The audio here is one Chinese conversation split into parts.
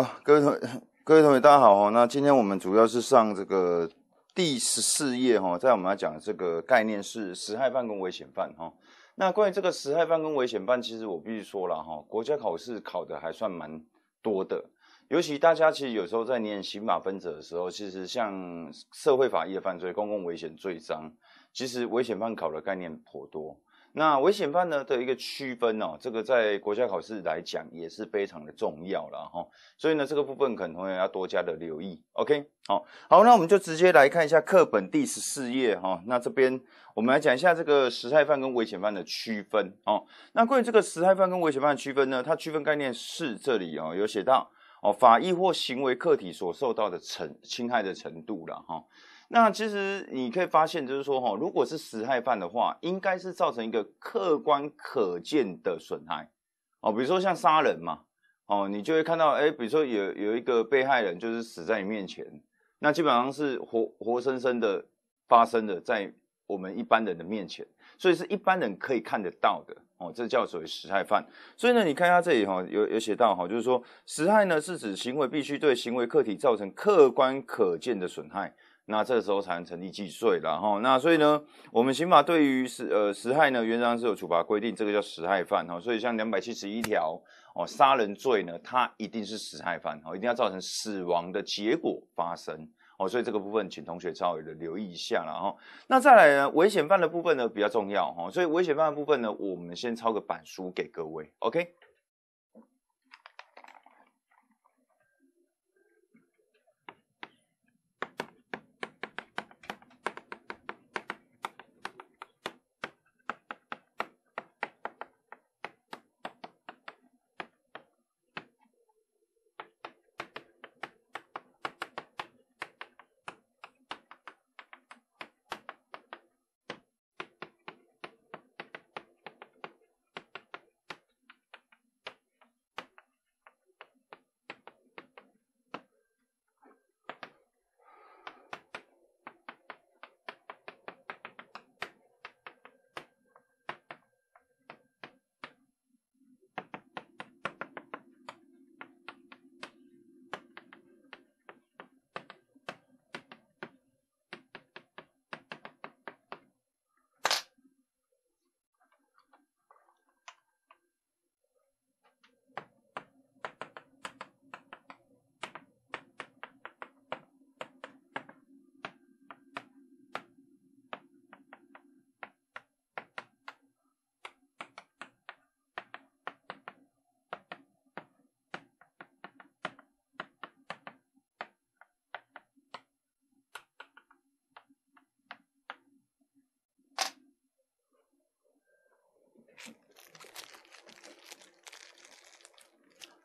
好，各位同，各位同学，大家好哈。那今天我们主要是上这个第十四页哈，在我们来讲这个概念是实害犯跟危险犯哈。那关于这个实害犯跟危险犯，其实我必须说了哈，国家考试考的还算蛮多的。尤其大家其实有时候在念刑法分则的时候，其实像社会法益的犯罪、公共危险罪章，其实危险犯考的概念颇多。那危险犯呢的一个区分哦，这个在国家考试来讲也是非常的重要了哈，所以呢这个部分可能同学要多加的留意。OK，好好，那我们就直接来看一下课本第十四页哈，那这边我们来讲一下这个时害犯跟危险犯的区分哦。那关于这个时害犯跟危险犯的区分呢，它区分概念是这里哦，有写到哦，法益或行为客体所受到的惩侵害的程度了哈。那其实你可以发现，就是说哈，如果是实害犯的话，应该是造成一个客观可见的损害，哦，比如说像杀人嘛，哦，你就会看到，哎，比如说有有一个被害人就是死在你面前，那基本上是活活生生的发生的在我们一般人的面前，所以是一般人可以看得到的，哦，这叫做实害犯。所以呢，你看一下这里哈，有有写到哈，就是说实害呢是指行为必须对行为客体造成客观可见的损害。那这时候才能成立既遂了哈。那所以呢，我们刑法对于实呃实害呢，原则上是有处罚规定，这个叫实害犯哈。所以像两百七十一条哦，杀人罪呢，它一定是实害犯，哦，一定要造成死亡的结果发生哦。所以这个部分，请同学稍微的留意一下了哈。那再来呢，危险犯的部分呢比较重要哈。所以危险犯的部分呢，我们先抄个板书给各位，OK。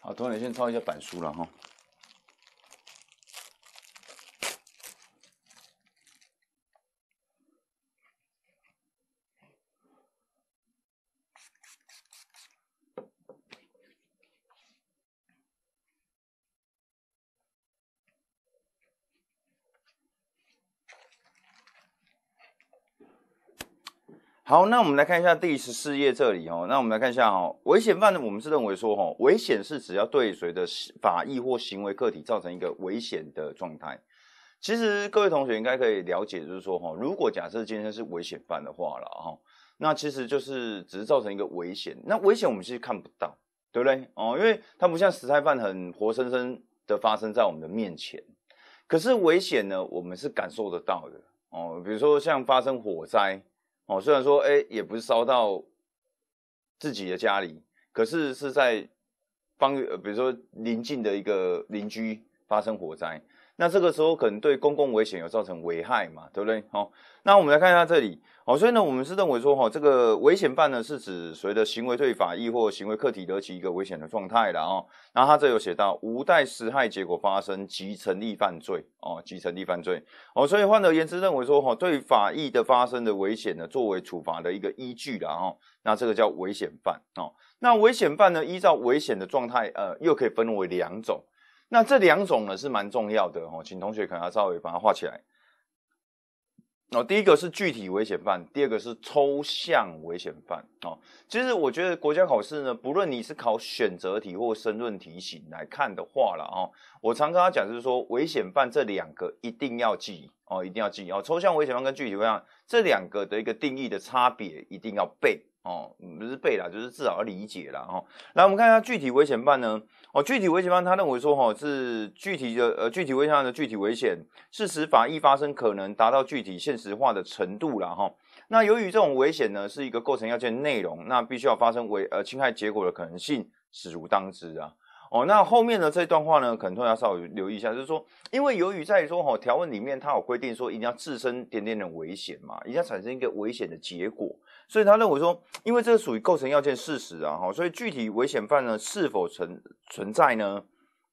好，同学，先抄一下板书了哈。好，那我们来看一下第十四页这里哦。那我们来看一下哈，危险犯我们是认为说哦，危险是只要对谁的法益或行为个体造成一个危险的状态。其实各位同学应该可以了解，就是说哈，如果假设今天是危险犯的话了哈，那其实就是只是造成一个危险。那危险我们其实看不到，对不对哦？因为它不像食胎犯很活生生的发生在我们的面前。可是危险呢，我们是感受得到的哦。比如说像发生火灾。哦，虽然说，哎，也不是烧到自己的家里，可是是在帮，比如说邻近的一个邻居发生火灾。那这个时候可能对公共危险有造成危害嘛，对不对？好，那我们来看一下这里。好，所以呢，我们是认为说，哈，这个危险犯呢是指随着行为对法益或行为客体得起一个危险的状态的哦。那他这有写到，无待实害结果发生即成立犯罪哦，即成立犯罪哦。所以换而言之，认为说，哈，对法益的发生的危险呢，作为处罚的一个依据的哦。那这个叫危险犯哦。那危险犯呢，依照危险的状态，呃，又可以分为两种。那这两种呢是蛮重要的哦，请同学可能要稍微把它画起来。哦，第一个是具体危险犯，第二个是抽象危险犯。哦，其实我觉得国家考试呢，不论你是考选择题或申论题型来看的话了，哦，我常跟他讲就是说危险犯这两个一定要记哦，一定要记哦。抽象危险犯跟具体危险犯这两个的一个定义的差别一定要背哦，不是背啦，就是至少要理解啦。哦。来，我们看一下具体危险犯呢。哦，具体危险方他认为说哈是具体的，呃，具体危险的具体危险事实法益发生可能达到具体现实化的程度了哈。那由于这种危险呢，是一个构成要件内容，那必须要发生危呃侵害结果的可能性，始如当之啊。哦，那后面的这段话呢，可能大家稍微留意一下，就是说，因为由于在说哈条文里面，它有规定说，一定要自身点点的危险嘛，一定要产生一个危险的结果，所以他认为说，因为这属于构成要件事实啊，哈，所以具体危险犯呢是否存存在呢？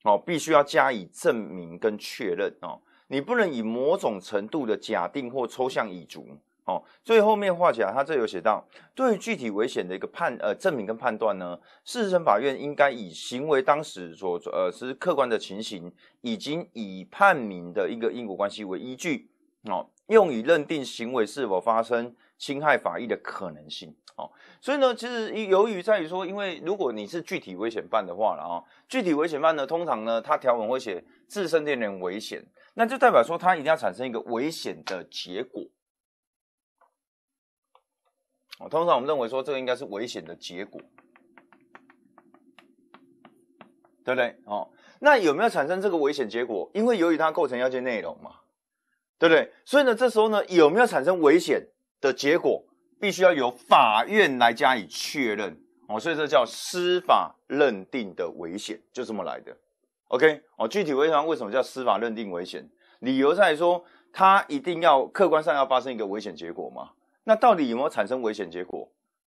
哦，必须要加以证明跟确认哦，你不能以某种程度的假定或抽象已足。哦，最后面话来，他这有写到对于具体危险的一个判呃证明跟判断呢，事实审法院应该以行为当时所呃，是客观的情形已经以判明的一个因果关系为依据，哦，用以认定行为是否发生侵害法益的可能性。哦，所以呢，其实由于在于说，因为如果你是具体危险犯的话了啊，具体危险犯呢，通常呢，它条文会写自身令人危险，那就代表说它一定要产生一个危险的结果。通常我们认为说，这个应该是危险的结果，对不对？哦，那有没有产生这个危险结果？因为由于它构成要件内容嘛，对不对？所以呢，这时候呢，有没有产生危险的结果，必须要由法院来加以确认。哦，所以这叫司法认定的危险，就这么来的。OK，哦，具体为什么为什么叫司法认定危险？理由在说，它一定要客观上要发生一个危险结果嘛。那到底有没有产生危险结果？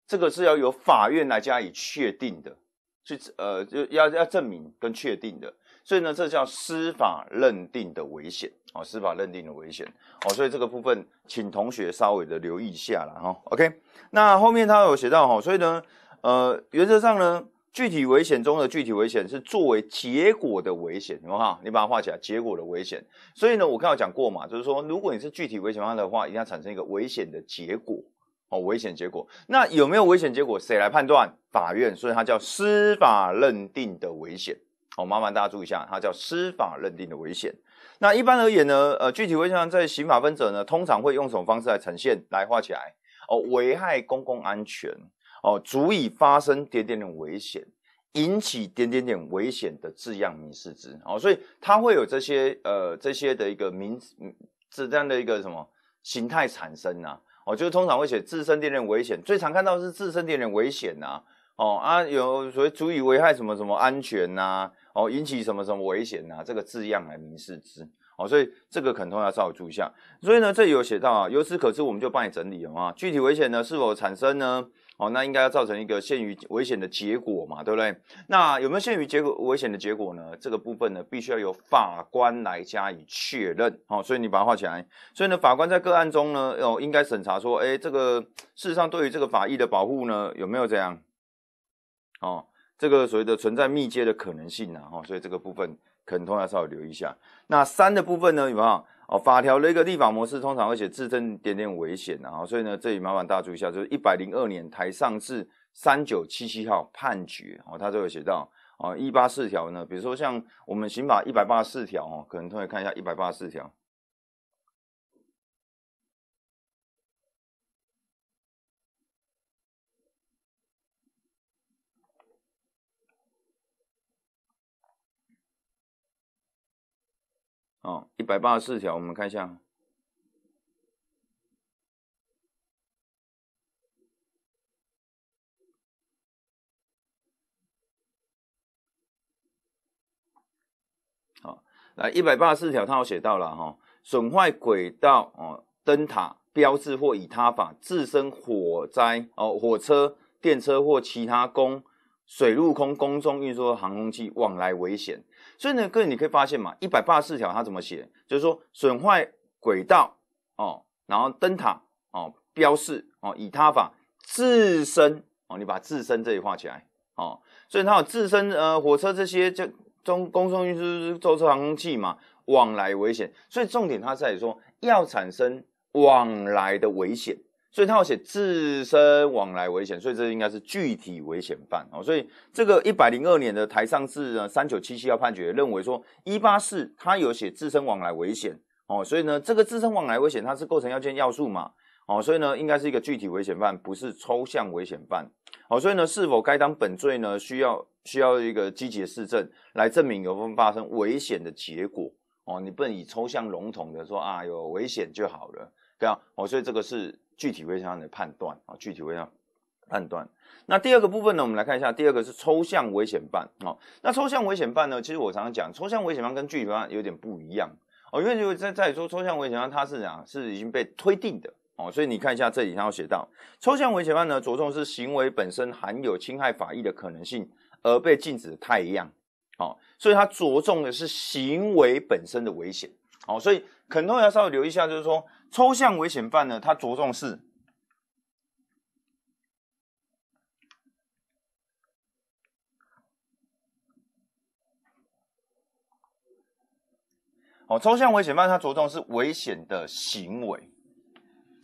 这个是要由法院来加以确定的，是呃，要要证明跟确定的。所以呢，这叫司法认定的危险哦，司法认定的危险哦。所以这个部分，请同学稍微的留意一下了哈。OK，那后面他有写到哈，所以呢，呃，原则上呢。具体危险中的具体危险是作为结果的危险，好不好？你把它画起来，结果的危险。所以呢，我刚刚讲过嘛，就是说，如果你是具体危险犯的话，一定要产生一个危险的结果，哦，危险结果。那有没有危险结果？谁来判断？法院。所以它叫司法认定的危险。哦，麻烦大家注意一下，它叫司法认定的危险。那一般而言呢，呃，具体危险在刑法分则呢，通常会用什么方式来呈现？来画起来，哦，危害公共安全。哦，足以发生点点点危险，引起点点点危险的字样明示之。哦，所以它会有这些呃这些的一个明是这样的一个什么形态产生呐，哦，就是通常会写自身点点危险，最常看到是自身点点危险呐。哦啊，有所谓足以危害什么什么安全呐？哦，引起什么什么危险呐？这个字样来明示之。哦，所以这个可能都要稍微注意一下。所以呢，这里有写到啊，由此可知，我们就帮你整理了啊。具体危险呢是否产生呢？哦，那应该要造成一个限于危险的结果嘛，对不对？那有没有限于结果危险的结果呢？这个部分呢，必须要由法官来加以确认。好，所以你把它画起来。所以呢，法官在个案中呢，哦，应该审查说，哎，这个事实上对于这个法益的保护呢，有没有这样？哦，这个所谓的存在密接的可能性呢？哦，所以这个部分。可能通常稍微留意一下，那三的部分呢？有没有哦？法条的一个立法模式，通常会写字证点点危险的所以呢，这里麻烦大家注意一下，就是一百零二年台上是三九七七号判决哦，它就有写到哦，一八四条呢，比如说像我们刑法一百八十四条哦，可能同学看一下一百八十四条。哦，一百八十四条，我们看一下。好，来一百八十四条，他有写到了哈，损坏轨道、哦灯塔、标志或以他法自身火灾、哦火车、电车或其他公水陆空公众运输航空器往来危险。所以呢，各位，你可以发现嘛，一百八十四条它怎么写？就是说，损坏轨道哦，然后灯塔哦，标示哦，以他法自身哦，你把自身这里画起来哦。所以它有自身呃，火车这些就中公众运输舟车航空器嘛，往来危险。所以重点它在说要产生往来的危险。所以他要写自身往来危险，所以这应该是具体危险犯哦。所以这个一百零二年的台上市呢三九七七号判决认为说一八四他有写自身往来危险哦，所以呢这个自身往来危险它是构成要件要素嘛哦，所以呢应该是一个具体危险犯，不是抽象危险犯。哦。所以呢是否该当本罪呢？需要需要一个积极示证来证明有发生危险的结果哦，你不能以抽象笼统的说啊有危险就好了，对啊哦，所以这个是。具体危险上的判断啊，具体危险判断。那第二个部分呢，我们来看一下，第二个是抽象危险犯哦。那抽象危险犯呢，其实我常常讲，抽象危险犯跟具体犯有点不一样哦，因为就在在说抽象危险犯它是啊是已经被推定的哦，所以你看一下这里它要写到，抽象危险犯呢着重是行为本身含有侵害法益的可能性而被禁止，的太一样，所以它着重的是行为本身的危险。哦，所以肯透要稍微留意一下，就是说抽象危险犯呢，他着重是，哦，抽象危险犯他着重是危险的行为，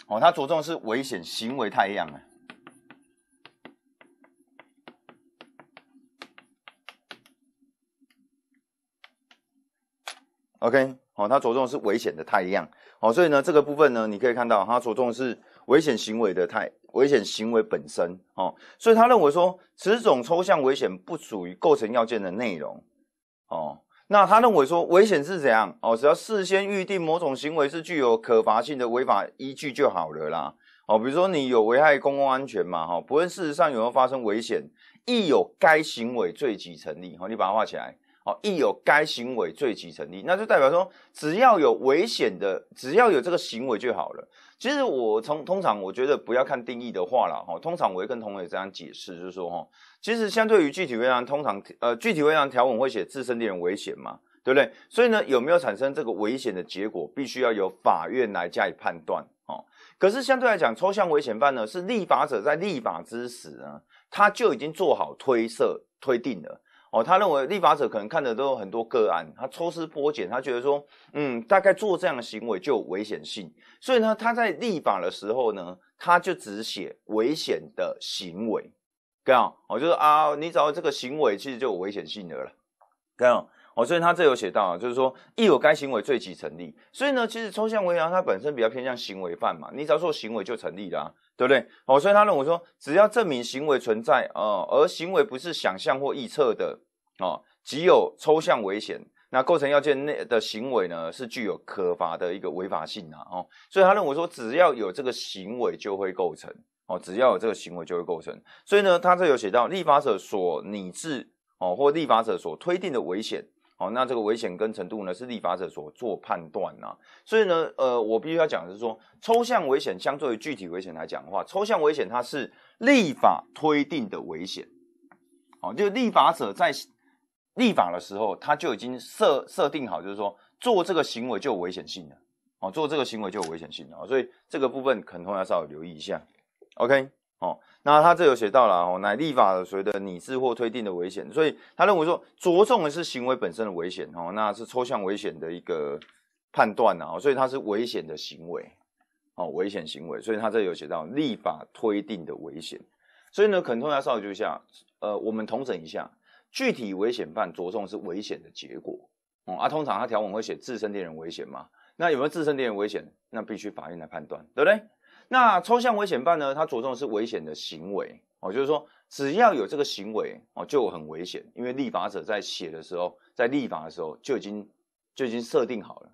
哦，他着重是危险行为，太一样了。OK，好，他着重是危险的太阳，好，所以呢，这个部分呢，你可以看到，他着重是危险行为的太危险行为本身，哦，所以他认为说，此种抽象危险不属于构成要件的内容，哦，那他认为说，危险是怎样，哦，只要事先预定某种行为是具有可罚性的违法依据就好了啦，哦，比如说你有危害公共安全嘛，哈，不论事实上有没有发生危险，亦有该行为罪即成立，好，你把它画起来。哦，一有该行为罪即成立，那就代表说只要有危险的，只要有这个行为就好了。其实我从通常我觉得不要看定义的话了，哈，通常我会跟同学这样解释，就是说，哈，其实相对于具体危害，通常呃具体危害条文会写自身令人危险嘛，对不对？所以呢，有没有产生这个危险的结果，必须要有法院来加以判断，哦。可是相对来讲，抽象危险犯呢，是立法者在立法之时呢，他就已经做好推测推定了。哦，他认为立法者可能看的都有很多个案，他抽丝剥茧，他觉得说，嗯，大概做这样的行为就有危险性，所以呢，他在立法的时候呢，他就只写危险的行为，样，我就说啊，你只要这个行为其实就有危险性的了，样，哦，所以他这有写到啊，就是说一有该行为罪即成立，所以呢，其实抽象违法它本身比较偏向行为犯嘛，你只要做行为就成立了。对不对？哦，所以他认为说，只要证明行为存在哦，而行为不是想象或臆测的哦，即有抽象危险，那构成要件内的行为呢，是具有可罚的一个违法性啊。哦，所以他认为说，只要有这个行为就会构成，哦，只要有这个行为就会构成。所以呢，他这有写到立法者所拟制哦，或立法者所推定的危险。好，那这个危险跟程度呢，是立法者所做判断呐。所以呢，呃，我必须要讲的是说，抽象危险相对于具体危险来讲的话，抽象危险它是立法推定的危险。哦，就立法者在立法的时候，他就已经设设定好，就是说做这个行为就有危险性了。哦，做这个行为就有危险性了，所以这个部分可能要稍微留意一下。OK。哦，那他这有写到了哦，乃立法所谓的拟制或推定的危险，所以他认为说着重的是行为本身的危险哦，那是抽象危险的一个判断呐哦，所以它是危险的行为哦，危险行为，所以他这有写到立法推定的危险，所以呢，可能通常稍微一下，呃，我们统整一下，具体危险犯着重是危险的结果哦，啊，通常他条文会写自身令人危险嘛，那有没有自身令人危险？那必须法院来判断，对不对？那抽象危险犯呢？它着重是危险的行为哦，就是说只要有这个行为哦就很危险，因为立法者在写的时候，在立法的时候就已经就已经设定好了。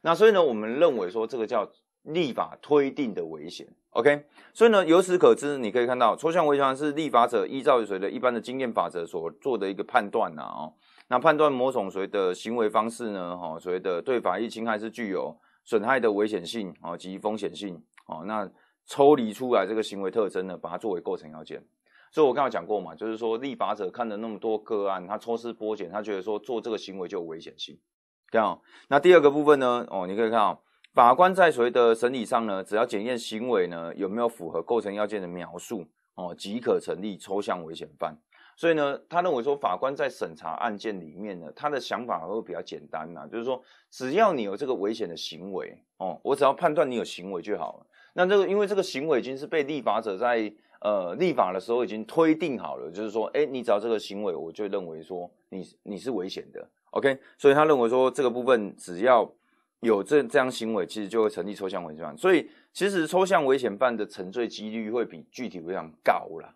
那所以呢，我们认为说这个叫立法推定的危险。OK，所以呢，由此可知，你可以看到抽象危险是立法者依照谁的一般的经验法则所做的一个判断呐。哦，那判断某种谁的行为方式呢？哈，所谓的对法益侵害是具有损害的危险性啊及风险性。哦，那抽离出来这个行为特征呢，把它作为构成要件。所以我刚才讲过嘛，就是说立法者看了那么多个案，他抽丝剥茧，他觉得说做这个行为就有危险性，这样。那第二个部分呢，哦，你可以看哦，法官在所谓的审理上呢，只要检验行为呢有没有符合构成要件的描述，哦，即可成立抽象危险犯。所以呢，他认为说法官在审查案件里面呢，他的想法会比较简单呐，就是说只要你有这个危险的行为，哦，我只要判断你有行为就好了。那这个因为这个行为已经是被立法者在呃立法的时候已经推定好了，就是说，哎，你只要这个行为，我就认为说你你是危险的，OK？所以他认为说这个部分只要有这这样行为，其实就会成立抽象危险犯。所以其实抽象危险犯的沉醉几率会比具体危险高啦。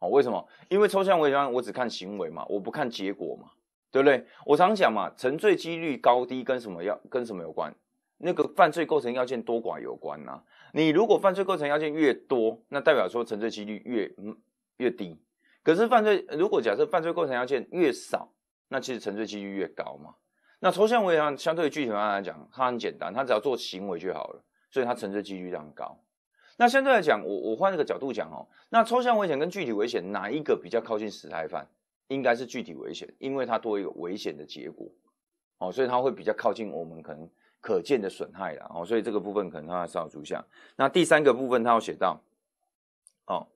哦，为什么？因为抽象危险犯我只看行为嘛，我不看结果嘛，对不对？我常讲嘛，沉醉几率高低跟什么要跟什么有关？那个犯罪构成要件多寡有关呐。你如果犯罪构成要件越多，那代表说沉罪几率越嗯越低。可是犯罪如果假设犯罪构成要件越少，那其实沉罪几率越高嘛。那抽象危险相对于具体犯来讲，它很简单，它只要做行为就好了，所以它沉罪几率常高。那相对来讲，我我换一个角度讲哦，那抽象危险跟具体危险哪一个比较靠近实态犯？应该是具体危险，因为它多一个危险的结果，哦，所以它会比较靠近我们可能。可见的损害啦，哦，所以这个部分可能他要照出下。那第三个部分他要写到，哦，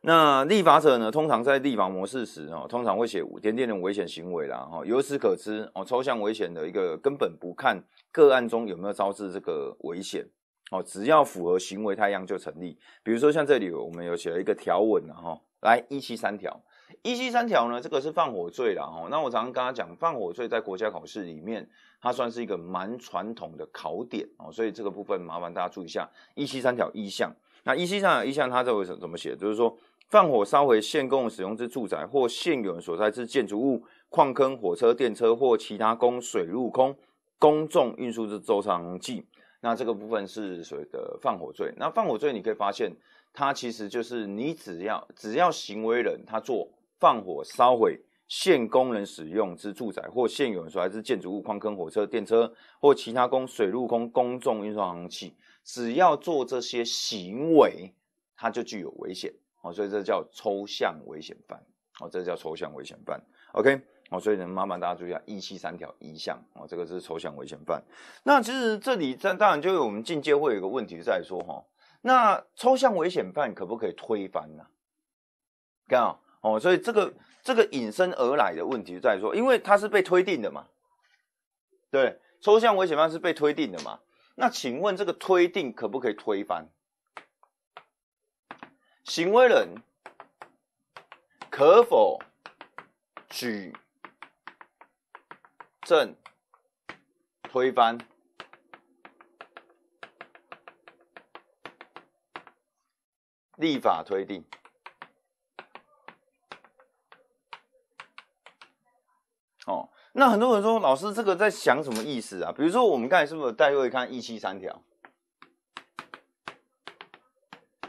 那立法者呢，通常在立法模式时哦，通常会写五点点的危险行为啦，哈，由此可知哦，抽象危险的一个根本不看个案中有没有招致这个危险，哦，只要符合行为太阳就成立。比如说像这里我们有写了一个条文的哈，来一七三条。一七三条呢，这个是放火罪啦，哦，那我常常跟他讲，放火罪在国家考试里面，它算是一个蛮传统的考点哦，所以这个部分麻烦大家注意一下。一七三条一项，那一七三条一项它这回怎怎么写？就是说，放火烧毁现供使用之住宅或现有所在之建筑物、矿坑、火车、电车或其他供水陆空公众运输之周长计。那这个部分是所谓的放火罪。那放火罪你可以发现，它其实就是你只要只要行为人他做。放火烧毁现工人使用之住宅或现有所还是建筑物、矿坑、火车、电车或其他公水陆空公众运输航器，只要做这些行为，它就具有危险哦，所以这叫抽象危险犯哦，这叫抽象危险犯。OK 哦，所以呢，麻烦大家注意一下一七三条一项哦，这个是抽象危险犯。那其实这里在当然就有我们进阶会有一个问题在说哈，那抽象危险犯可不可以推翻呢？看啊。哦，所以这个这个引申而来的问题在说，因为它是被推定的嘛，对，抽象危险犯是被推定的嘛，那请问这个推定可不可以推翻？行为人可否举证推翻立法推定？那很多人说，老师这个在想什么意思啊？比如说，我们刚才是不是带位看一七三条，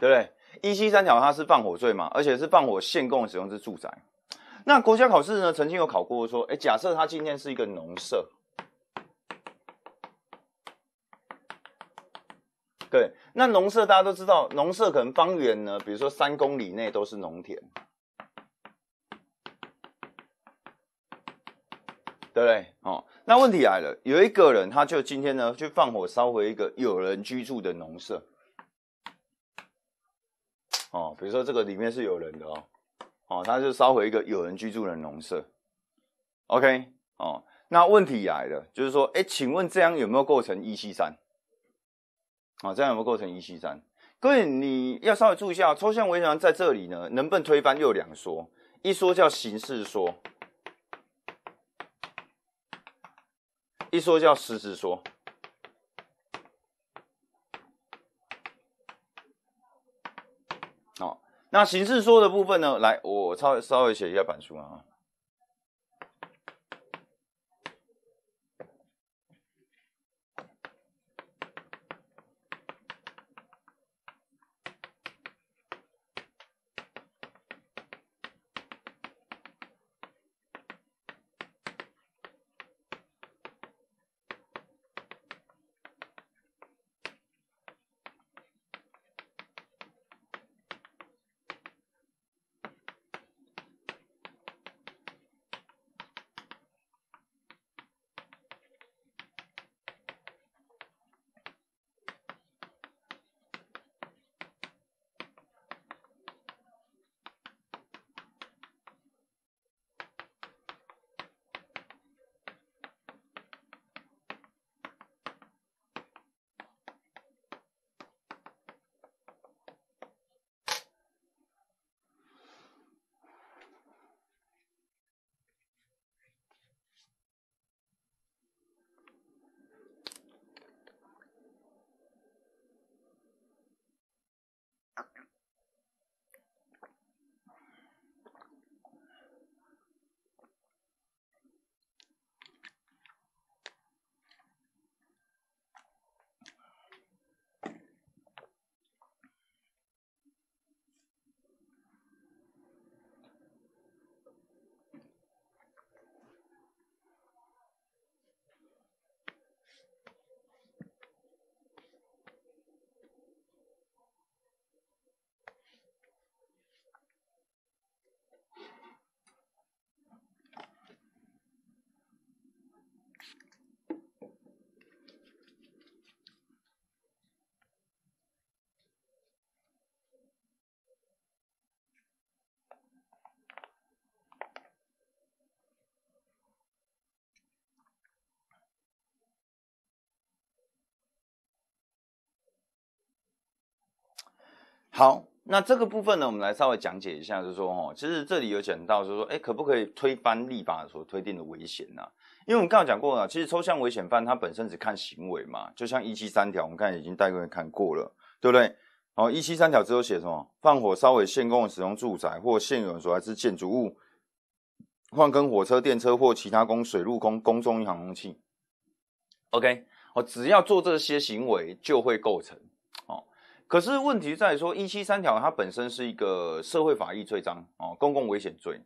对不对？一七三条它是放火罪嘛，而且是放火、限供使用之住宅。那国家考试呢，曾经有考过说，哎，假设它今天是一个农舍，对，那农舍大家都知道，农舍可能方圆呢，比如说三公里内都是农田。对不对？哦，那问题来了，有一个人，他就今天呢，去放火烧毁一个有人居住的农舍。哦，比如说这个里面是有人的哦，哦，他就烧毁一个有人居住的农舍。OK，哦，那问题来了，就是说，哎，请问这样有没有构成一七三？啊，这样有没有构成一七三？各位，你要稍微注意一下，抽象围墙在这里呢，能不能推翻又两说，一说叫形式说。一说叫实质说，好，那形式说的部分呢？来，我超稍微写一下板书啊。好，那这个部分呢，我们来稍微讲解一下，就是说，哦，其实这里有讲到，就是说，哎，可不可以推翻立法所推定的危险呢？因为我们刚刚讲过了，其实抽象危险犯它本身只看行为嘛，就像一七三条，我们看已经大概看过了，对不对？哦，一七三条只有写什么？放火、烧毁、现供使用住宅或现有所在之建筑物、换跟火车、电车或其他公水陆空公众银航空器。OK，哦，只要做这些行为就会构成。可是问题在说一七三条，它本身是一个社会法益罪章哦，公共危险罪。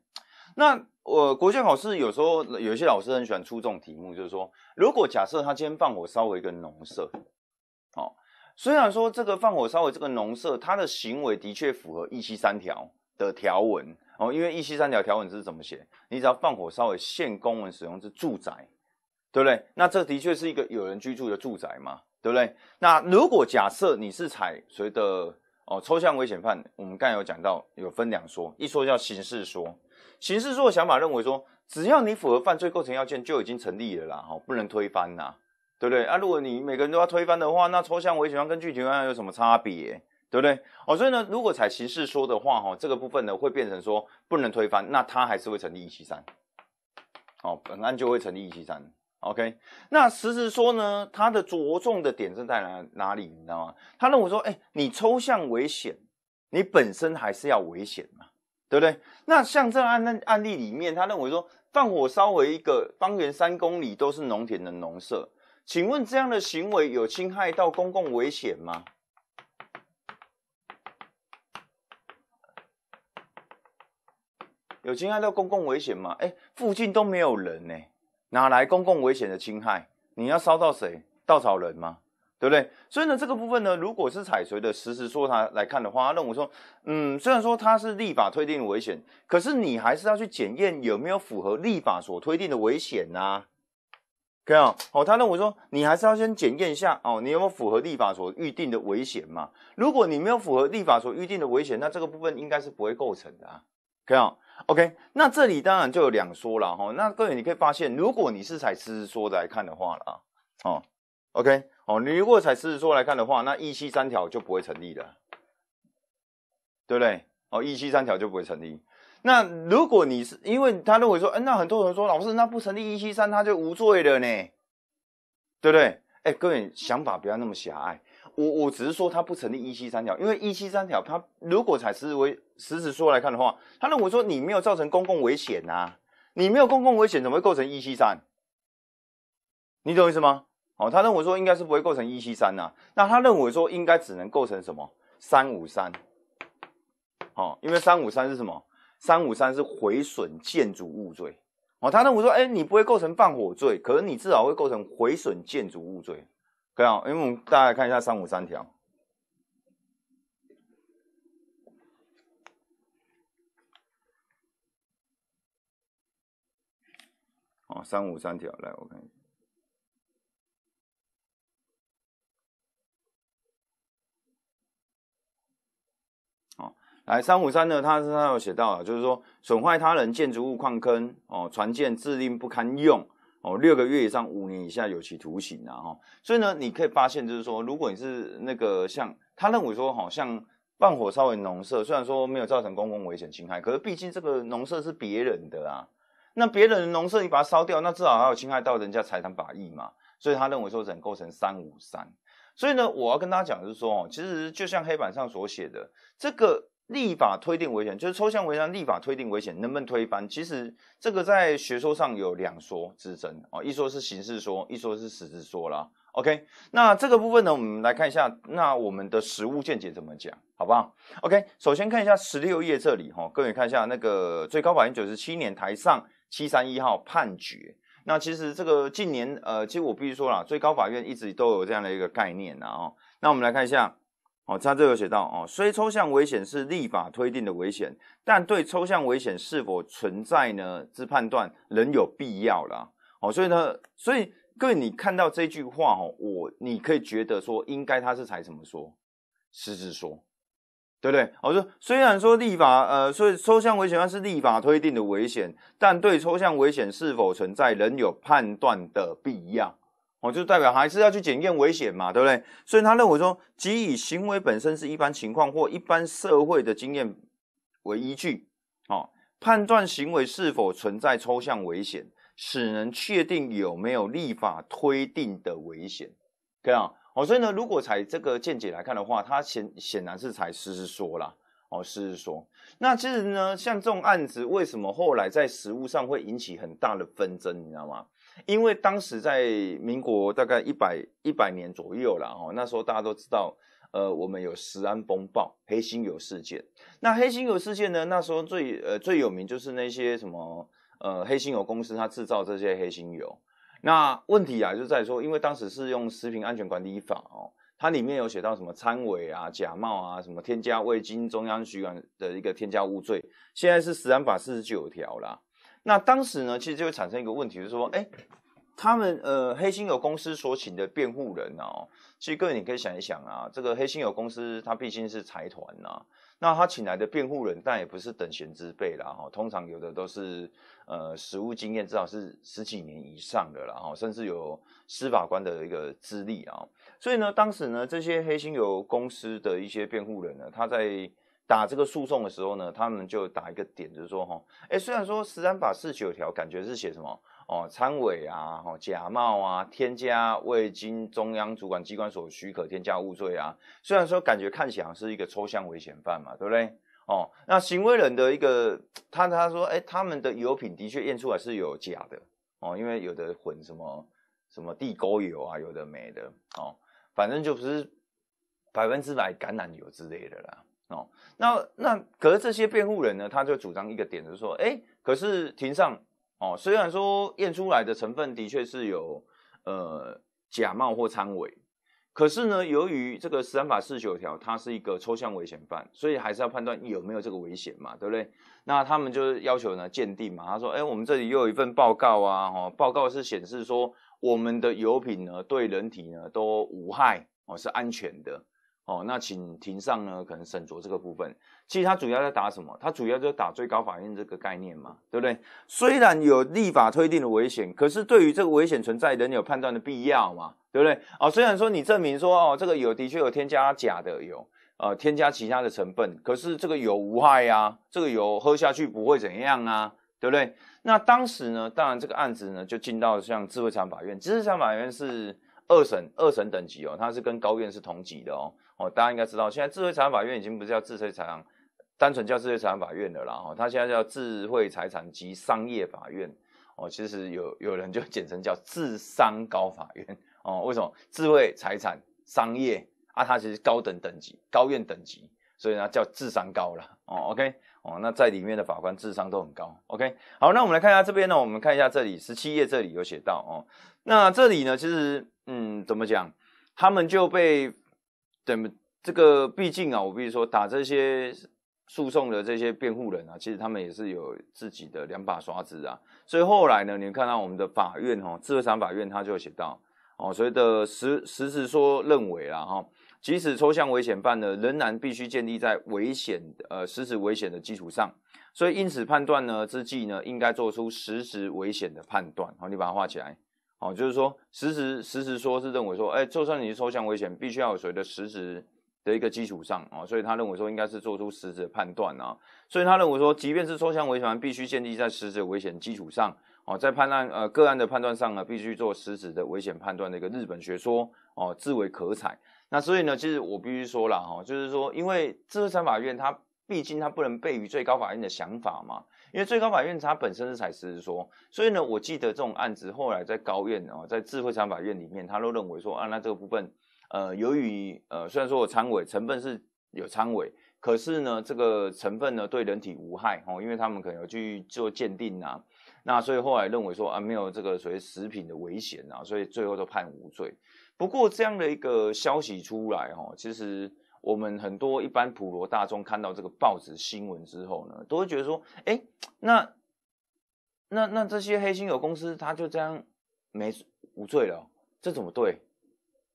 那我国家考试有时候有一些老师很喜欢出这种题目，就是说，如果假设他今天放火烧毁一个农舍，哦，虽然说这个放火烧毁这个农舍，他的行为的确符合一七三条的条文哦，因为一七三条条文是怎么写？你只要放火烧毁现公文使用之住宅，对不对？那这的确是一个有人居住的住宅嘛。对不对？那如果假设你是采谁的哦？抽象危险犯，我们刚才有讲到，有分两说，一说叫形式说。形式说的想法认为说，只要你符合犯罪构成要件，就已经成立了啦，哦，不能推翻呐，对不对？啊，如果你每个人都要推翻的话，那抽象危险犯跟具体危险犯有什么差别？对不对？哦，所以呢，如果采形式说的话，哈，这个部分呢会变成说不能推翻，那它还是会成立一七三，哦，本案就会成立一七三。OK，那实质说呢，他的着重的点是在哪哪里？你知道吗？他认为说，哎，你抽象危险，你本身还是要危险嘛，对不对？那像这案案案例里面，他认为说，放火烧毁一个方圆三公里都是农田的农舍，请问这样的行为有侵害到公共危险吗？有侵害到公共危险吗？哎，附近都没有人呢。哪来公共危险的侵害？你要烧到谁？稻草人吗？对不对？所以呢，这个部分呢，如果是采谁的实时说他来看的话，他问我说：“嗯，虽然说他是立法推定的危险，可是你还是要去检验有没有符合立法所推定的危险呐？”可以哦。哦，他认为说：“你还是要先检验一下哦，你有没有符合立法所预定的危险嘛？如果你没有符合立法所预定的危险，那这个部分应该是不会构成的啊。”可以哦。OK，那这里当然就有两说了哈。那各位，你可以发现，如果你是采事实说来看的话了啊，哦，OK，哦，你如果采事实说来看的话，那一七三条就不会成立的，对不对？哦，一七三条就不会成立。那如果你是因为他认为说，嗯，那很多人说老师，那不成立一七三他就无罪了呢，对不对？哎，各位想法不要那么狭隘。我我只是说他不成立一七三条，因为一七三条他如果才实为实质说来看的话，他认为说你没有造成公共危险呐，你没有公共危险怎么会构成一七三？你懂意思吗？哦，他认为说应该是不会构成一七三呐，那他认为说应该只能构成什么三五三？哦，因为三五三是什么？三五三是毁损建筑物罪。哦，他认为说，哎，你不会构成放火罪，可是你至少会构成毁损建筑物罪。对啊，因为我们大家看一下三五三条，哦，三五三条，来我看一下，哦，来三五三呢，它是它有写到啊，就是说损坏他人建筑物、矿坑、哦船舰，自令不堪用。哦，六个月以上五年以下有期徒刑啊，哈，所以呢，你可以发现就是说，如果你是那个像他认为说，好像放火烧毁农舍，虽然说没有造成公共危险侵害，可是毕竟这个农舍是别人的啊，那别人的农舍你把它烧掉，那至少还有侵害到人家财产法益嘛，所以他认为说，只能构成三五三。所以呢，我要跟大家讲就是说，哦，其实就像黑板上所写的这个。立法推定危险就是抽象危章立法推定危险能不能推翻？其实这个在学说上有两说之争啊，一说是形式说，一说是实质说啦。OK，那这个部分呢，我们来看一下，那我们的实物见解怎么讲，好不好？OK，首先看一下十六页这里哈，各位看一下那个最高法院九十七年台上七三一号判决。那其实这个近年呃，其实我必须说啦，最高法院一直都有这样的一个概念啊、哦。那我们来看一下。哦，他这个写到哦，虽抽象危险是立法推定的危险，但对抽象危险是否存在呢之判断仍有必要啦。哦，所以呢，所以各位你看到这句话哦，我你可以觉得说应该他是采什么说实质说，对不对？我说虽然说立法呃，所以抽象危险它是立法推定的危险，但对抽象危险是否存在仍有判断的必要。哦，就代表还是要去检验危险嘛，对不对？所以他认为说，即以行为本身是一般情况或一般社会的经验为依据，哦，判断行为是否存在抽象危险，使人确定有没有立法推定的危险，对啊。哦，所以呢，如果采这个见解来看的话，他显显然是采实施说啦。哦，事实说。那其实呢，像这种案子，为什么后来在实务上会引起很大的纷争，你知道吗？因为当时在民国大概一百一百年左右啦，哦，那时候大家都知道，呃，我们有食安风暴、黑心油事件。那黑心油事件呢，那时候最呃最有名就是那些什么呃黑心油公司，它制造这些黑心油。那问题啊就在说，因为当时是用《食品安全管理法》哦，它里面有写到什么掺伪啊、假冒啊、什么添加未经中央主管的一个添加物罪。现在是《食安法》四十九条啦。那当时呢，其实就会产生一个问题，就是说，哎，他们呃黑心油公司所请的辩护人呢，其实各位你可以想一想啊，这个黑心油公司它毕竟是财团呐，那他请来的辩护人，但也不是等闲之辈啦哈，通常有的都是呃实务经验至少是十几年以上的啦哈，甚至有司法官的一个资历啊，所以呢，当时呢这些黑心油公司的一些辩护人呢，他在打这个诉讼的时候呢，他们就打一个点，就是说，哈，哎，虽然说《十三法》四十九条感觉是写什么哦，掺伪啊，哈，假冒啊，添加未经中央主管机关所许可添加物罪啊，虽然说感觉看起来是一个抽象危险犯嘛，对不对？哦，那行为人的一个他他说，哎，他们的油品的确验出来是有假的哦，因为有的混什么什么地沟油啊，有的没的哦，反正就不是百分之百橄榄油之类的啦。哦，那那可是这些辩护人呢，他就主张一个点，就是说，哎，可是庭上哦，虽然说验出来的成分的确是有呃假冒或掺伪，可是呢，由于这个《三安法》四十九条，它是一个抽象危险犯，所以还是要判断有没有这个危险嘛，对不对？那他们就是要求呢鉴定嘛，他说，哎，我们这里又有一份报告啊，哦，报告是显示说我们的油品呢对人体呢都无害哦，是安全的。哦，那请庭上呢？可能沈酌这个部分，其实它主要在打什么？它主要就打最高法院这个概念嘛，对不对？虽然有立法推定的危险，可是对于这个危险存在仍有判断的必要嘛，对不对？哦，虽然说你证明说哦，这个有的确有添加假的有，呃，添加其他的成分，可是这个油无害啊，这个油喝下去不会怎样啊，对不对？那当时呢，当然这个案子呢就进到像智慧山法院，智慧山法院是二审二审等级哦，它是跟高院是同级的哦。哦，大家应该知道，现在智慧财产法院已经不是叫智慧财产，单纯叫智慧财产法院的了哈。它现在叫智慧财产及商业法院。哦，其实有有人就简称叫智商高法院。哦，为什么？智慧财产、商业啊，它其实高等等级、高院等级，所以呢叫智商高了。哦，OK，哦，那在里面的法官智商都很高。OK，好，那我们来看一下这边呢，我们看一下这里十七页这里有写到哦，那这里呢其实嗯，怎么讲，他们就被。对，这个，毕竟啊，我比如说打这些诉讼的这些辩护人啊，其实他们也是有自己的两把刷子啊。所以后来呢，你看到我们的法院哈，自卫场法院他就写到哦，所以的实实质说认为啦哈，即使抽象危险犯呢，仍然必须建立在危险呃实质危险的基础上。所以因此判断呢之际呢，应该做出实质危险的判断。好，你把它画起来。哦，就是说，实时实时说是认为说，哎，就算你是抽象危险，必须要有谁的实质的一个基础上啊，所以他认为说应该是做出实质判断啊，所以他认为说，即便是抽象危险，必须建立在实质危险基础上啊，在判断呃个案的判断上呢，必须做实质的危险判断的一个日本学说哦，自为可采。那所以呢，其实我必须说了哈，就是说，因为最高法院它毕竟它不能背于最高法院的想法嘛。因为最高法院它本身是才事实说，所以呢，我记得这种案子后来在高院哦，在智慧山法院里面，他都认为说啊，那这个部分，呃，由于呃，虽然说我掺委成分是有掺委，可是呢，这个成分呢对人体无害哦，因为他们可能要去做鉴定啊，那所以后来认为说啊，没有这个所谓食品的危险啊，所以最后都判无罪。不过这样的一个消息出来哈，其实。我们很多一般普罗大众看到这个报纸新闻之后呢，都会觉得说，哎，那那那这些黑心油公司，他就这样没无罪了，这怎么对，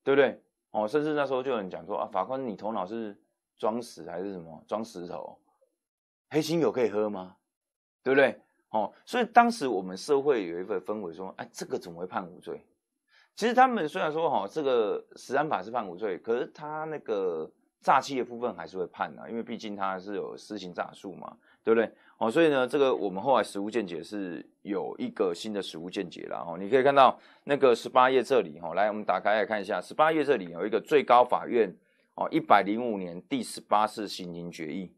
对不对？哦，甚至那时候就有人讲说啊，法官你头脑是装屎还是什么？装石头？黑心油可以喝吗？对不对？哦，所以当时我们社会有一个氛围说，哎，这个怎么会判无罪？其实他们虽然说哈，这个十三法是判无罪，可是他那个。诈欺的部分还是会判的，因为毕竟他是有施行诈术嘛，对不对？哦，所以呢，这个我们后来实物见解是有一个新的实物见解啦。哦，你可以看到那个十八页这里，哦，来，我们打开来看一下，十八页这里有一个最高法院哦，一百零五年第十八次刑决议。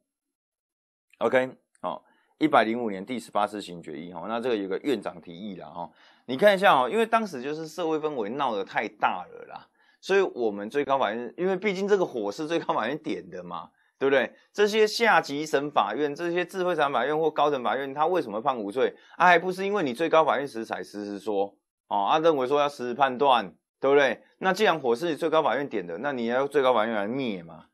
OK，哦，一百零五年第十八次刑决议，哦，那这个有个院长提议啦，哈，你看一下哦，因为当时就是社会氛围闹得太大了啦。所以我们最高法院，因为毕竟这个火是最高法院点的嘛，对不对？这些下级省法院、这些智慧城法院或高等法院，他为什么判无罪？啊，还不是因为你最高法院时才实时说，哦，啊，认为说要实时判断，对不对？那既然火是最高法院点的，那你要最高法院来灭嘛，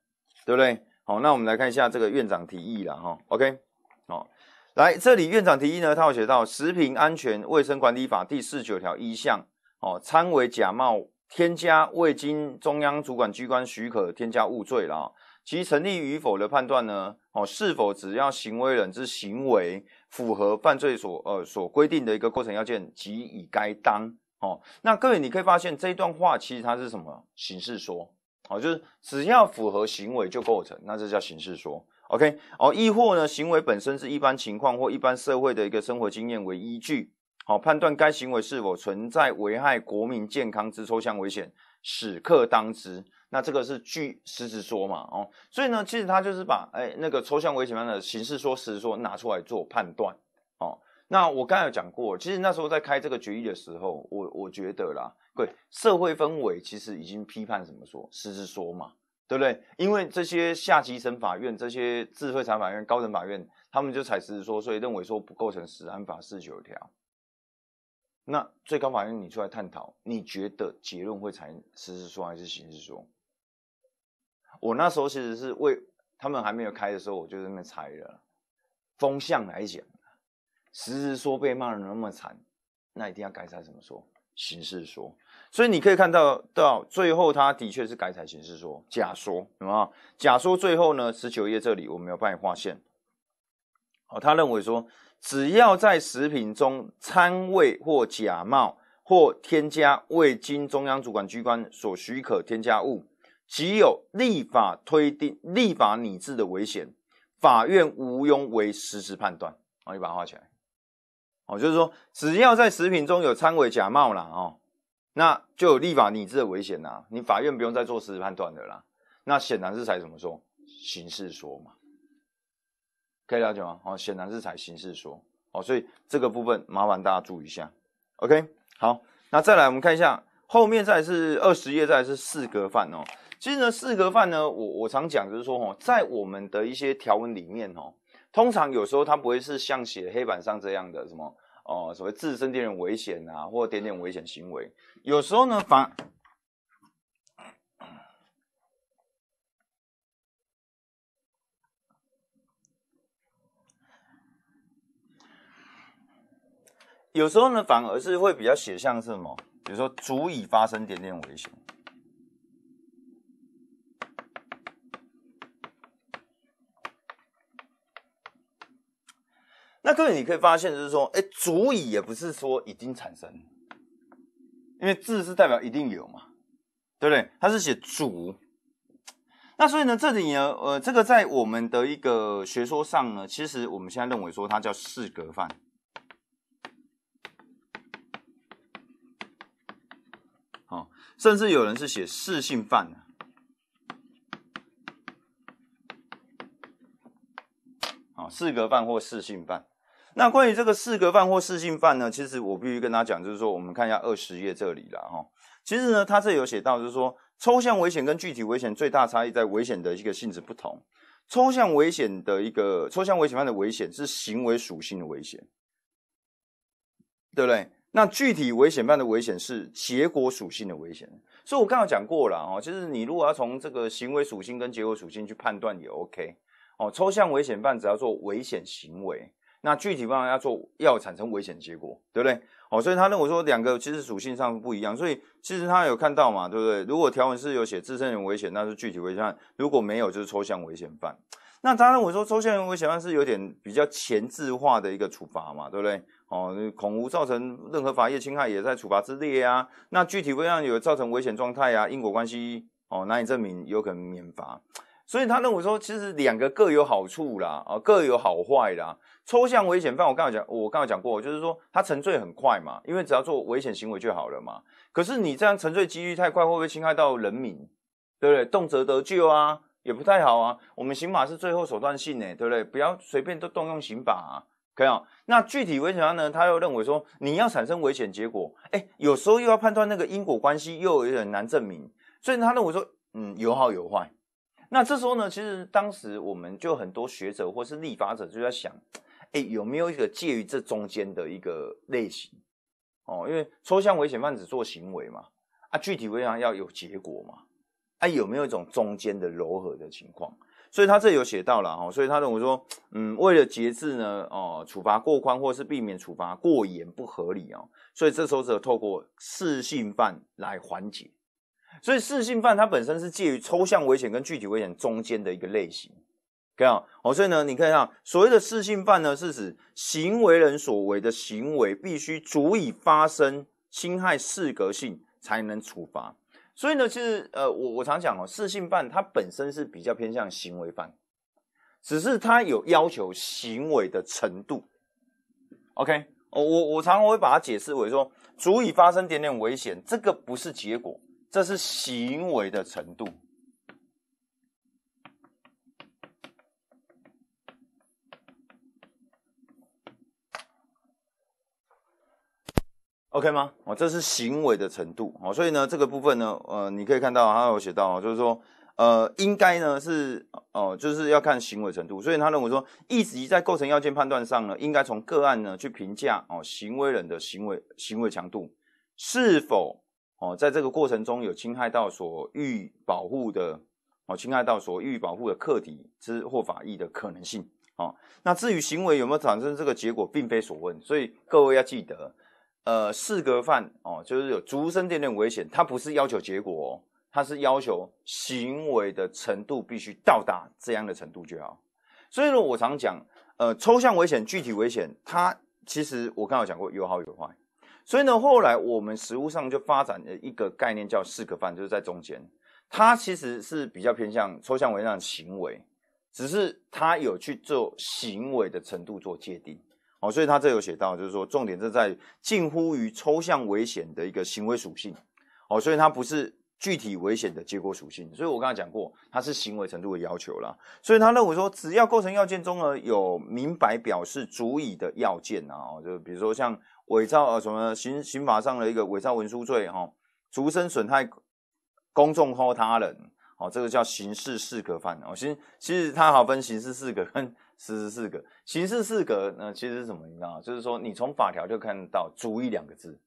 对不对？好，那我们来看一下这个院长提议了哈，OK，哦，来这里院长提议呢，他写到《食品安全卫生管理法》第四十九条一项，哦，掺为假冒。添加未经中央主管机关许可添加物罪了，其成立与否的判断呢？哦，是否只要行为人之行为符合犯罪所呃所规定的一个构成要件即以该当？哦，那各位你可以发现这一段话其实它是什么形式说？哦，就是只要符合行为就构成，那这叫形式说。OK，哦，亦或呢，行为本身是一般情况或一般社会的一个生活经验为依据。好，判断该行为是否存在危害国民健康之抽象危险，时刻当知。那这个是据事实说嘛？哦，所以呢，其实他就是把哎那个抽象危险方的形式说、事实说拿出来做判断。哦，那我刚才有讲过，其实那时候在开这个决议的时候，我我觉得啦，对社会氛围其实已经批判什么说事实说嘛，对不对？因为这些下级审法院、这些智慧裁法院、高等法院，他们就采事实说，所以认为说不构成《食安法》四九条。那最高法院，你出来探讨，你觉得结论会采事实说还是形式说？我那时候其实是为他们还没有开的时候，我就在那边猜了。风向来讲，事实说被骂的那么惨，那一定要改采什么说？形式说。所以你可以看到到最后，他的确是改采形式说，假说，懂吗？假说最后呢，十九页这里我没有办法画线。好，他认为说。只要在食品中掺味或假冒或添加未经中央主管机关所许可添加物，即有立法推定、立法拟制的危险，法院毋庸为实施判断。哦，你把它画起来，哦，就是说，只要在食品中有掺伪假冒了哦，那就有立法拟制的危险呐，你法院不用再做实质判断的啦。那显然是采什么说？形式说嘛。可以了解吗？哦，显然是采形式说，哦，所以这个部分麻烦大家注意一下，OK？好，那再来我们看一下后面再是二十页再是四格范哦。其实呢，四格范呢，我我常讲就是说哦，在我们的一些条文里面哦，通常有时候它不会是像写黑板上这样的什么哦，所谓自身点点危险啊，或点点危险行为，有时候呢反。有时候呢，反而是会比较写像是什么？比如说“足以发生点点危险”，那各位你可以发现，就是说，哎，“足以”也不是说已经产生，因为“字是代表一定有嘛，对不对？它是写“足”，那所以呢，这里呢，呃，这个在我们的一个学说上呢，其实我们现在认为说它叫四格范。哦，甚至有人是写四性犯的，好，四格犯或四性犯。那关于这个四格犯或四性犯呢？其实我必须跟他讲，就是说，我们看一下二十页这里了哈。其实呢，他这有写到，就是说，抽象危险跟具体危险最大差异在危险的一个性质不同。抽象危险的一个，抽象危险犯的危险是行为属性的危险，对不对？那具体危险犯的危险是结果属性的危险，所以我刚刚讲过了哦，就是你如果要从这个行为属性跟结果属性去判断也 OK 哦。抽象危险犯只要做危险行为，那具体犯要做要产生危险结果，对不对？哦，所以他认为说两个其实属性上不一样，所以其实他有看到嘛，对不对？如果条文是有写自身有危险，那是具体危险犯；如果没有，就是抽象危险犯。那当然我说抽象危险犯是有点比较前置化的一个处罚嘛，对不对？哦，恐无造成任何法益侵害，也在处罚之列啊。那具体会让有造成危险状态啊，因果关系哦难以证明，有可能免罚。所以他认为说，其实两个各有好处啦，啊各有好坏啦。抽象危险犯，我刚才讲，我刚才讲过，就是说他沉醉很快嘛，因为只要做危险行为就好了嘛。可是你这样沉醉几率太快，会不会侵害到人民？对不对？动辄得咎啊，也不太好啊。我们刑法是最后手段性呢，对不对？不要随便都动用刑法。可以啊，那具体为什么呢？他又认为说，你要产生危险结果，哎，有时候又要判断那个因果关系，又有点难证明，所以他认为说，嗯，有好有坏。那这时候呢，其实当时我们就很多学者或是立法者就在想，哎，有没有一个介于这中间的一个类型哦？因为抽象危险犯只做行为嘛，啊，具体为啥要有结果嘛？哎，有没有一种中间的柔和的情况？所以他这有写到了哈，所以他认为说，嗯，为了节制呢，哦，处罚过宽或是避免处罚过严不合理啊，所以这时候只有透过失信犯来缓解。所以失信犯它本身是介于抽象危险跟具体危险中间的一个类型，看啊，好，所以呢，你看一下，所谓的失信犯呢，是指行为人所为的行为必须足以发生侵害适格性才能处罚。所以呢，其实呃，我我常讲哦，四性犯它本身是比较偏向行为犯，只是它有要求行为的程度。OK，我我我常常会把它解释为说，足以发生点点危险，这个不是结果，这是行为的程度。OK 吗？哦，这是行为的程度哦，所以呢，这个部分呢，呃，你可以看到他有写到就是说，呃，应该呢是哦，就是要看行为程度，所以他认为说，一直在构成要件判断上呢，应该从个案呢去评价哦，行为人的行为行为强度是否哦，在这个过程中有侵害到所欲保护的哦，侵害到所欲保护的客体之或法益的可能性哦。那至于行为有没有产生这个结果，并非所问，所以各位要记得。呃，四格犯哦，就是有足生电定危险，它不是要求结果，哦，它是要求行为的程度必须到达这样的程度就好。所以呢，我常讲，呃，抽象危险、具体危险，它其实我刚好讲过有好有坏。所以呢，后来我们实务上就发展了一个概念叫四格犯，就是在中间，它其实是比较偏向抽象危险行为，只是它有去做行为的程度做界定。哦，所以他这有写到，就是说重点是在近乎于抽象危险的一个行为属性，哦，所以它不是具体危险的结果属性，所以我刚才讲过，它是行为程度的要求啦。所以他认为说，只要构成要件中呢有明白表示足以的要件啊，就比如说像伪造呃什么刑刑法上的一个伪造文书罪哈，逐生损害公众或他人，哦，这个叫刑事适格犯，哦，其实其实它好分刑事适格跟。四十四个刑事四格，那其实什么？你知道，就是说你从法条就看到“足以”两个字，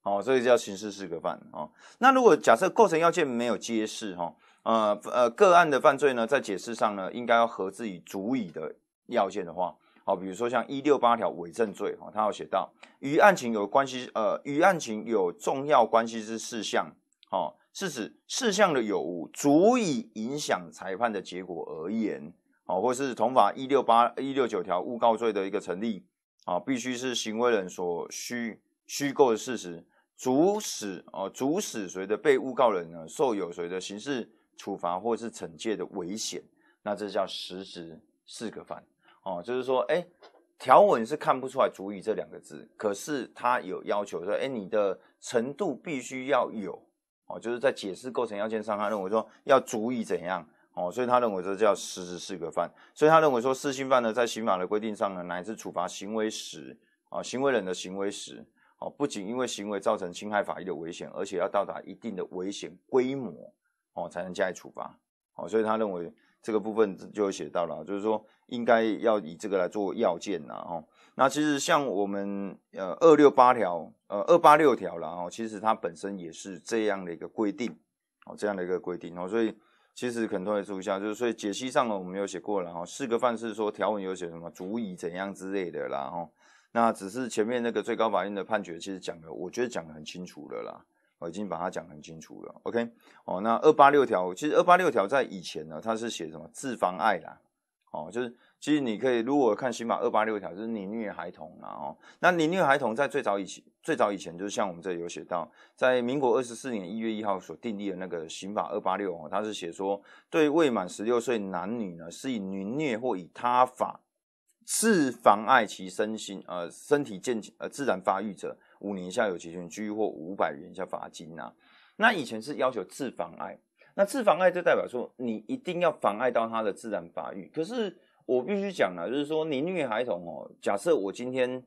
好，所以叫刑事四格犯哦。那如果假设构成要件没有揭示哈，呃呃，个案的犯罪呢，在解释上呢，应该要合自己足以的要件的话，好，比如说像一六八条伪证罪哈，它有写到与案情有关系，呃，与案情有重要关系之事项，哦，是指事项的有无足以影响裁判的结果而言。哦，或是同法一六八一六九条诬告罪的一个成立啊，必须是行为人所虚虚构的事实，主使哦主使，谁的被诬告人呢，受有谁的刑事处罚或是惩戒的危险，那这叫实质四个犯哦，就是说，哎，条文是看不出来足以这两个字，可是他有要求说，哎，你的程度必须要有哦，就是在解释构成要件上，他认为说要足以怎样。哦，所以他认为这叫实质四个犯，所以他认为说失信犯呢，在刑法的规定上呢，乃至处罚行为时啊，行为人的行为时，哦，不仅因为行为造成侵害法益的危险，而且要到达一定的危险规模，哦，才能加以处罚。哦，所以他认为这个部分就写到了，就是说应该要以这个来做要件呐。哦，那其实像我们呃二六八条，呃二八六条了哦，其实它本身也是这样的一个规定，哦这样的一个规定哦，所以。其实可能都会注意一下，就是所以解析上呢，我们有写过了哈，四个范式说条文有写什么足以怎样之类的啦，哈，那只是前面那个最高法院的判决，其实讲的我觉得讲得很清楚了啦，我已经把它讲很清楚了，OK，哦，那二八六条其实二八六条在以前呢，它是写什么自妨碍啦，哦，就是。其实你可以如果看刑法二八六条，就是你虐孩童啊，哦，那你虐孩童在最早以前，最早以前就是像我们这里有写到，在民国二十四年一月一号所订立的那个刑法二八六哦，它是写说对未满十六岁男女呢，是以凌虐或以他法是妨碍其身心呃身体健呃自然发育者，五年以下有期徒刑或五百元以下罚金呐。那以前是要求自妨碍，那自妨碍就代表说你一定要妨碍到他的自然发育，可是。我必须讲了，就是说，你虐孩童哦，假设我今天，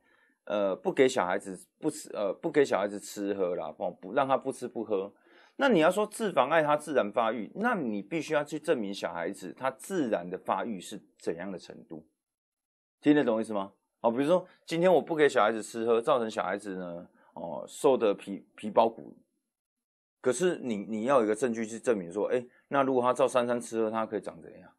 呃，不给小孩子不吃，呃，不给小孩子吃喝啦，哦，不让他不吃不喝，那你要说自妨碍他自然发育，那你必须要去证明小孩子他自然的发育是怎样的程度，听得懂意思吗？哦，比如说今天我不给小孩子吃喝，造成小孩子呢，哦，瘦得皮皮包骨，可是你你要有一个证据去证明说，哎，那如果他照三餐吃喝，他可以长怎样？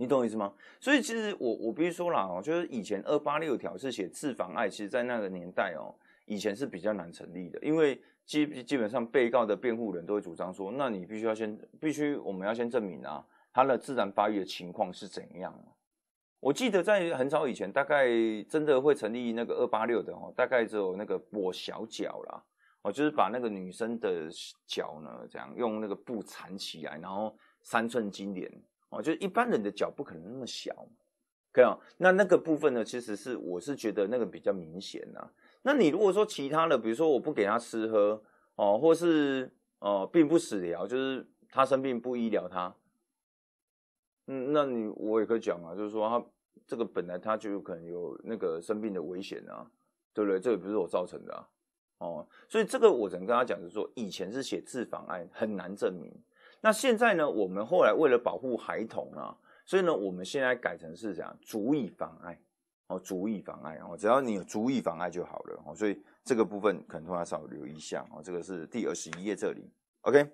你懂意思吗？所以其实我我必须说啦哦，就是以前二八六条是写自妨碍，其实，在那个年代哦，以前是比较难成立的，因为基基本上被告的辩护人都会主张说，那你必须要先必须我们要先证明啊，他的自然发育的情况是怎样？我记得在很早以前，大概真的会成立那个二八六的哦，大概只有那个跛小脚啦，哦，就是把那个女生的脚呢这样用那个布缠起来，然后三寸金莲。哦，就是一般人的脚不可能那么小，以啊。那那个部分呢，其实是我是觉得那个比较明显呐。那你如果说其他的，比如说我不给他吃喝，哦，或是哦，并不死疗，就是他生病不医疗他，嗯，那你我也可以讲啊，就是说他这个本来他就有可能有那个生病的危险啊，对不对？这也不是我造成的啊，哦，所以这个我只能跟他讲，就是说以前是写自妨案很难证明。那现在呢？我们后来为了保护孩童啊，所以呢，我们现在改成是这样：足以妨碍哦，足以妨碍，哦，只要你有足以妨碍就好了哦。所以这个部分可能大家稍留意一下哦。这个是第二十一页这里，OK。